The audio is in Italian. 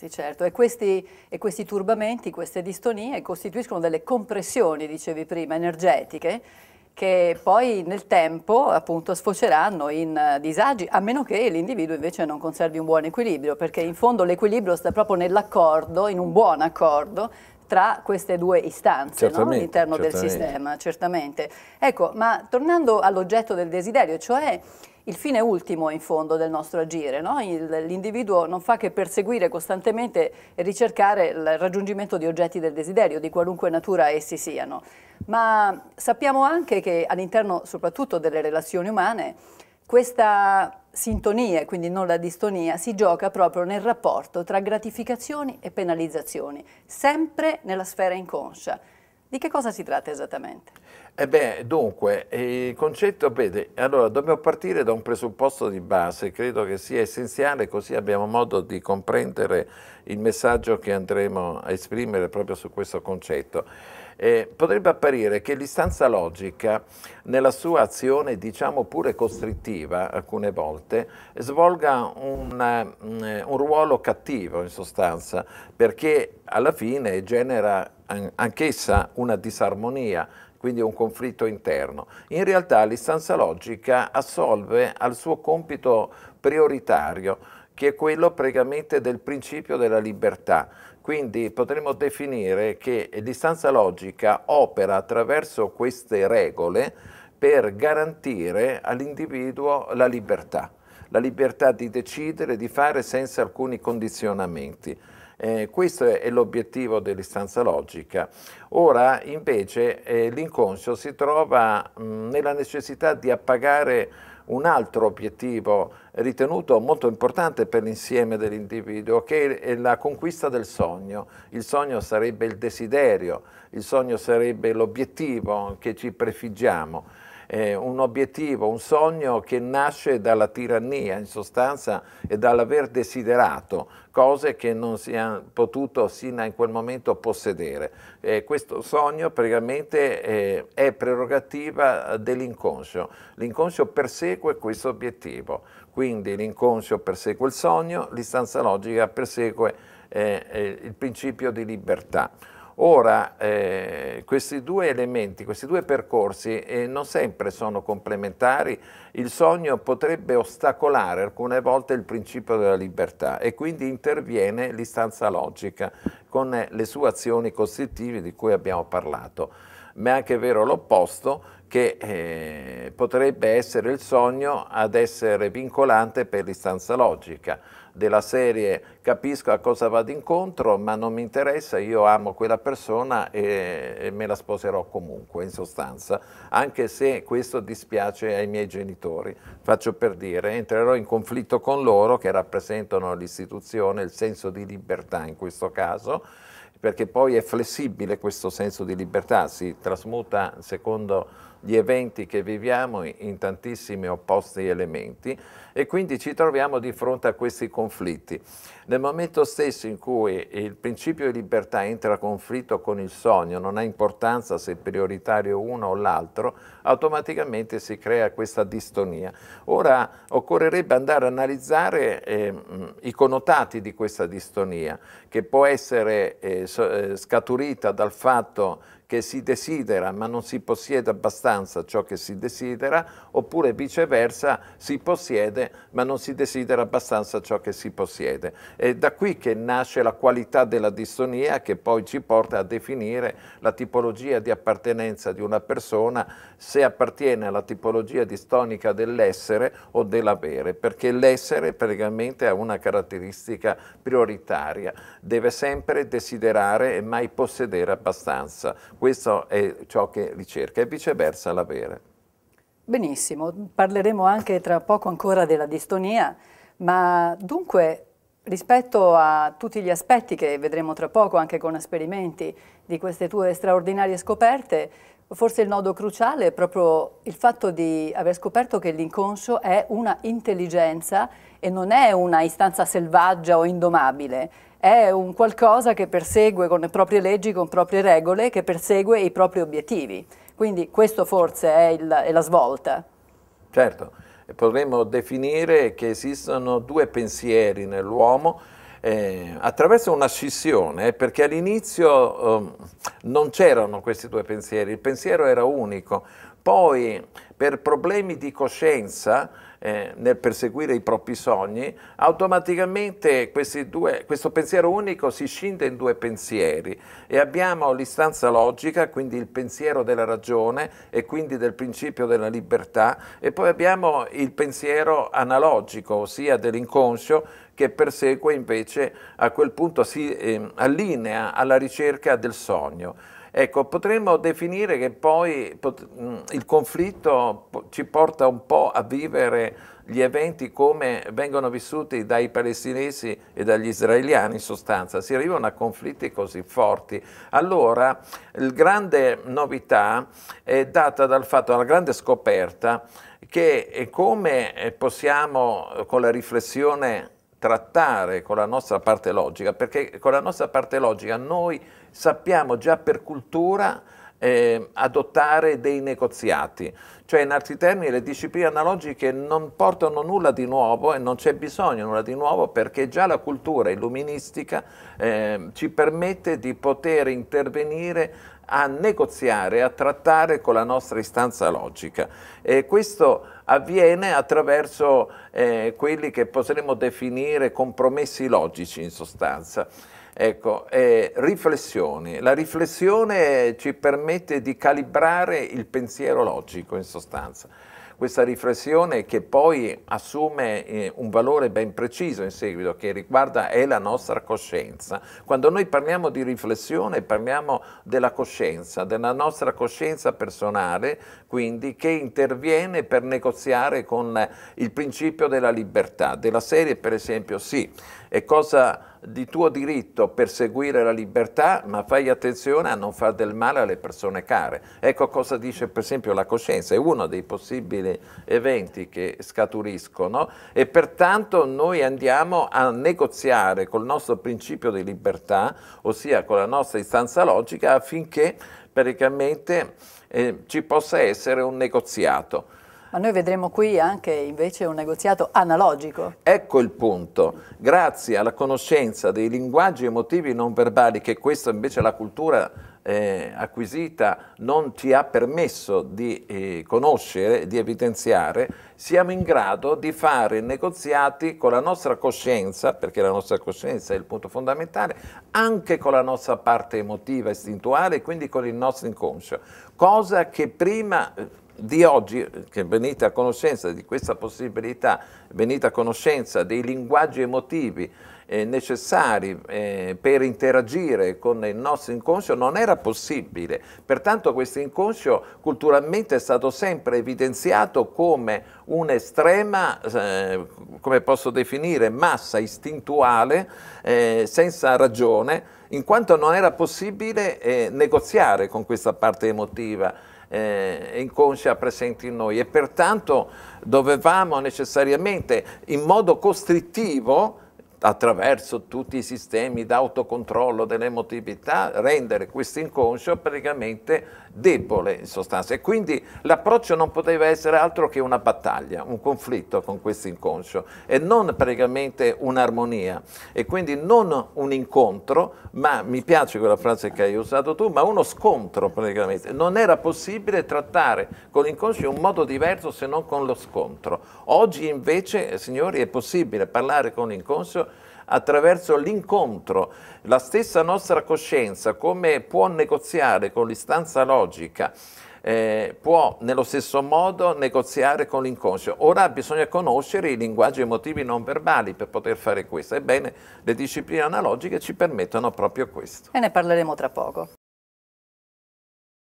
Sì, certo. E questi, e questi turbamenti, queste distonie costituiscono delle compressioni, dicevi prima, energetiche che poi nel tempo appunto sfoceranno in eh, disagi, a meno che l'individuo invece non conservi un buon equilibrio, perché in fondo l'equilibrio sta proprio nell'accordo, in un buon accordo tra queste due istanze no? all'interno del sistema, certamente. Ecco, ma tornando all'oggetto del desiderio, cioè il fine ultimo in fondo del nostro agire. No? L'individuo non fa che perseguire costantemente e ricercare il raggiungimento di oggetti del desiderio, di qualunque natura essi siano. Ma sappiamo anche che all'interno soprattutto delle relazioni umane questa sintonia, quindi non la distonia, si gioca proprio nel rapporto tra gratificazioni e penalizzazioni, sempre nella sfera inconscia. Di che cosa si tratta esattamente? E eh beh, dunque, il concetto, vede, allora dobbiamo partire da un presupposto di base, credo che sia essenziale, così abbiamo modo di comprendere il messaggio che andremo a esprimere proprio su questo concetto. Eh, potrebbe apparire che l'istanza logica, nella sua azione diciamo pure costrittiva alcune volte, svolga un, mm, un ruolo cattivo in sostanza, perché alla fine genera anch'essa una disarmonia quindi un conflitto interno. In realtà l'istanza logica assolve al suo compito prioritario, che è quello pregamente del principio della libertà. Quindi potremmo definire che l'istanza logica opera attraverso queste regole per garantire all'individuo la libertà, la libertà di decidere, di fare senza alcuni condizionamenti. Eh, questo è l'obiettivo dell'istanza logica. Ora invece eh, l'inconscio si trova mh, nella necessità di appagare un altro obiettivo ritenuto molto importante per l'insieme dell'individuo, che è la conquista del sogno. Il sogno sarebbe il desiderio, il sogno sarebbe l'obiettivo che ci prefiggiamo eh, un obiettivo, un sogno che nasce dalla tirannia in sostanza e dall'aver desiderato cose che non si è potuto sino in quel momento possedere. Eh, questo sogno praticamente eh, è prerogativa dell'inconscio. L'inconscio persegue questo obiettivo, quindi l'inconscio persegue il sogno, l'istanza logica persegue eh, eh, il principio di libertà. Ora, eh, questi due elementi, questi due percorsi eh, non sempre sono complementari, il sogno potrebbe ostacolare alcune volte il principio della libertà e quindi interviene l'istanza logica con le sue azioni costitutive di cui abbiamo parlato, ma è anche vero l'opposto, che eh, potrebbe essere il sogno ad essere vincolante per l'istanza logica della serie capisco a cosa vado incontro ma non mi interessa, io amo quella persona e, e me la sposerò comunque in sostanza, anche se questo dispiace ai miei genitori, faccio per dire, entrerò in conflitto con loro che rappresentano l'istituzione, il senso di libertà in questo caso, perché poi è flessibile questo senso di libertà, si trasmuta secondo gli eventi che viviamo in tantissimi opposti elementi e quindi ci troviamo di fronte a questi conflitti. Nel momento stesso in cui il principio di libertà entra a conflitto con il sogno, non ha importanza se è prioritario uno o l'altro, automaticamente si crea questa distonia. Ora occorrerebbe andare a analizzare eh, i connotati di questa distonia, che può essere eh, eh scaturita dal fatto che si desidera ma non si possiede abbastanza ciò che si desidera, oppure viceversa si possiede ma non si desidera abbastanza ciò che si possiede. È da qui che nasce la qualità della distonia che poi ci porta a definire la tipologia di appartenenza di una persona se appartiene alla tipologia distonica dell'essere o dell'avere, perché l'essere praticamente ha una caratteristica prioritaria, deve sempre desiderare e mai possedere abbastanza questo è ciò che ricerca e viceversa l'avere. Benissimo, parleremo anche tra poco ancora della distonia, ma dunque rispetto a tutti gli aspetti che vedremo tra poco anche con esperimenti di queste tue straordinarie scoperte, Forse il nodo cruciale è proprio il fatto di aver scoperto che l'inconscio è una intelligenza e non è una istanza selvaggia o indomabile, è un qualcosa che persegue con le proprie leggi, con le proprie regole, che persegue i propri obiettivi. Quindi questo forse è, il, è la svolta. Certo, potremmo definire che esistono due pensieri nell'uomo, eh, attraverso una scissione, perché all'inizio eh, non c'erano questi due pensieri, il pensiero era unico, poi per problemi di coscienza eh, nel perseguire i propri sogni, automaticamente due, questo pensiero unico si scinde in due pensieri e abbiamo l'istanza logica, quindi il pensiero della ragione e quindi del principio della libertà e poi abbiamo il pensiero analogico, ossia dell'inconscio che persegue invece a quel punto si eh, allinea alla ricerca del sogno. Ecco, potremmo definire che poi il conflitto ci porta un po' a vivere gli eventi come vengono vissuti dai palestinesi e dagli israeliani in sostanza, si arrivano a conflitti così forti. Allora, la grande novità è data dal fatto, la grande scoperta, che come eh, possiamo con la riflessione trattare con la nostra parte logica, perché con la nostra parte logica noi sappiamo già per cultura eh, adottare dei negoziati, cioè in altri termini le discipline analogiche non portano nulla di nuovo e non c'è bisogno nulla di nuovo perché già la cultura illuministica eh, ci permette di poter intervenire a negoziare, a trattare con la nostra istanza logica e questo avviene attraverso eh, quelli che potremmo definire compromessi logici in sostanza. Ecco, eh, riflessioni. La riflessione ci permette di calibrare il pensiero logico in sostanza questa riflessione che poi assume eh, un valore ben preciso in seguito, che riguarda è la nostra coscienza. Quando noi parliamo di riflessione parliamo della coscienza, della nostra coscienza personale, quindi che interviene per negoziare con il principio della libertà, della serie per esempio sì, e cosa di tuo diritto perseguire la libertà, ma fai attenzione a non far del male alle persone care. Ecco cosa dice per esempio la coscienza, è uno dei possibili eventi che scaturiscono e pertanto noi andiamo a negoziare col nostro principio di libertà, ossia con la nostra istanza logica, affinché praticamente eh, ci possa essere un negoziato. Ma noi vedremo qui anche invece un negoziato analogico. Ecco il punto. Grazie alla conoscenza dei linguaggi emotivi non verbali, che questa invece la cultura eh, acquisita non ci ha permesso di eh, conoscere, di evidenziare, siamo in grado di fare negoziati con la nostra coscienza, perché la nostra coscienza è il punto fondamentale, anche con la nostra parte emotiva, istintuale, e quindi con il nostro inconscio, cosa che prima eh, di oggi, eh, che venite a conoscenza di questa possibilità, venite a conoscenza dei linguaggi emotivi eh, necessari eh, per interagire con il nostro inconscio, non era possibile. Pertanto questo inconscio culturalmente è stato sempre evidenziato come un'estrema, eh, come posso definire, massa istintuale eh, senza ragione, in quanto non era possibile eh, negoziare con questa parte emotiva eh, inconscia presente in noi e pertanto dovevamo necessariamente in modo costrittivo attraverso tutti i sistemi d'autocontrollo dell'emotività, rendere questo inconscio praticamente debole in sostanza. E quindi l'approccio non poteva essere altro che una battaglia, un conflitto con questo inconscio e non praticamente un'armonia. E quindi non un incontro, ma mi piace quella frase che hai usato tu, ma uno scontro praticamente. Non era possibile trattare con l'inconscio in un modo diverso se non con lo scontro. Oggi invece, signori, è possibile parlare con l'inconscio attraverso l'incontro. La stessa nostra coscienza, come può negoziare con l'istanza logica, eh, può nello stesso modo negoziare con l'inconscio. Ora bisogna conoscere i linguaggi emotivi non verbali per poter fare questo. Ebbene, le discipline analogiche ci permettono proprio questo. E ne parleremo tra poco.